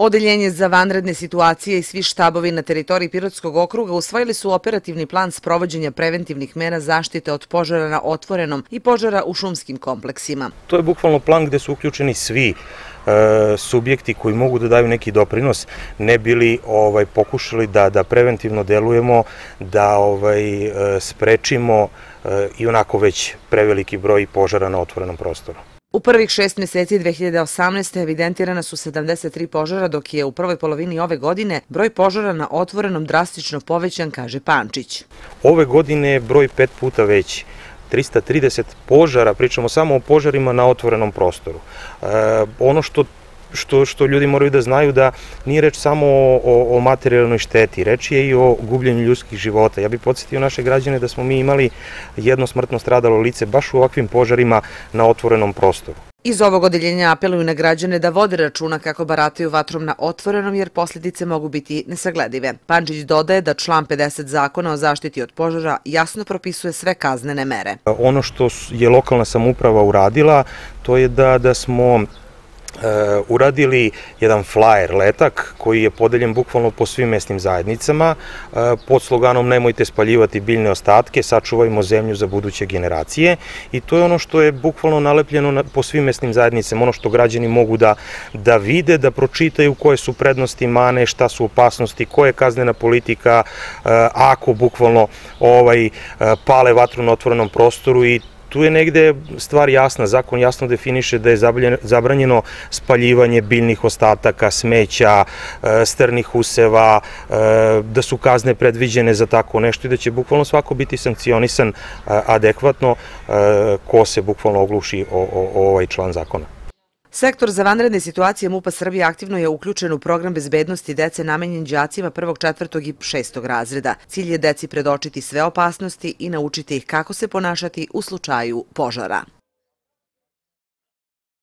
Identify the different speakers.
Speaker 1: Odeljenje za vanredne situacije i svi štabovi na teritoriji Pirotskog okruga usvojili su operativni plan sprovođenja preventivnih mera zaštite od požara na otvorenom i požara u šumskim kompleksima.
Speaker 2: To je bukvalno plan gde su uključeni svi e, subjekti koji mogu da daju neki doprinos, ne bili ovaj, pokušali da, da preventivno delujemo, da ovaj, e, sprečimo e, i onako već preveliki broj požara na otvorenom prostoru.
Speaker 1: U prvih šest meseci 2018. evidentirana su 73 požara, dok je u prvoj polovini ove godine broj požara na otvorenom drastično povećan, kaže Pančić.
Speaker 2: Ove godine je broj pet puta veći.
Speaker 1: 330
Speaker 2: požara, pričamo samo o požarima na otvorenom prostoru. E, ono što što, što ljudi moraju da znaju da nije reč samo o, o, o materijalnoj šteti, reč je i o gubljenju ljudskih života. Ja bih podsjetio naše građane da smo mi imali jedno smrtno stradalo lice baš u ovakvim požarima na otvorenom prostoru.
Speaker 1: Iz ovog odeljenja apeluju na građane da vode računa kako barataju vatrom na otvorenom jer posljedice mogu biti nesagledive. Pančić dodaje da član 50 zakona o zaštiti od požara jasno propisuje sve kaznene mere.
Speaker 2: Ono što je lokalna samuprava uradila to je da, da smo Eh, uradili jedan flyer letak koji je podeljen bukvalno po svim mesnim zajednicama eh, pod sloganom nemojte spaljivati biljne ostatke, sačuvajmo zemlju za buduće generacije i to je ono što je bukvalno nalepljeno na, po svim mesnim zajednicama, ono što građani mogu da, da vide, da pročitaju koje su prednosti mane, šta su opasnosti, koja je kaznena politika eh, ako bukvalno ovaj pale vatru na otvorenom prostoru i tu je negde stvar jasna, zakon jasno definiše da je zabranjeno spaljivanje biljnih ostataka, smeća, e, strnih useva, e, da su kazne predviđene za tako nešto i da će bukvalno svako biti sankcionisan e, adekvatno ko se bukvalno ogluši o, o ovaj član zakona.
Speaker 1: Sektor za vanredne situacije MUPA Srbije aktivno je uključen u program bezbednosti dece namenjen đacima 1. 4. i 6. razreda. Cilj je deci predočiti sve opasnosti i naučiti ih kako se ponašati u slučaju požara.